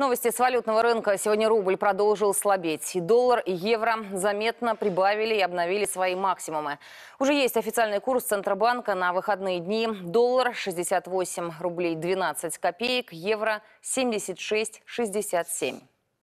Новости с валютного рынка. Сегодня рубль продолжил слабеть. И доллар, и евро заметно прибавили и обновили свои максимумы. Уже есть официальный курс Центробанка на выходные дни. Доллар 68 рублей 12 копеек, евро 76,67.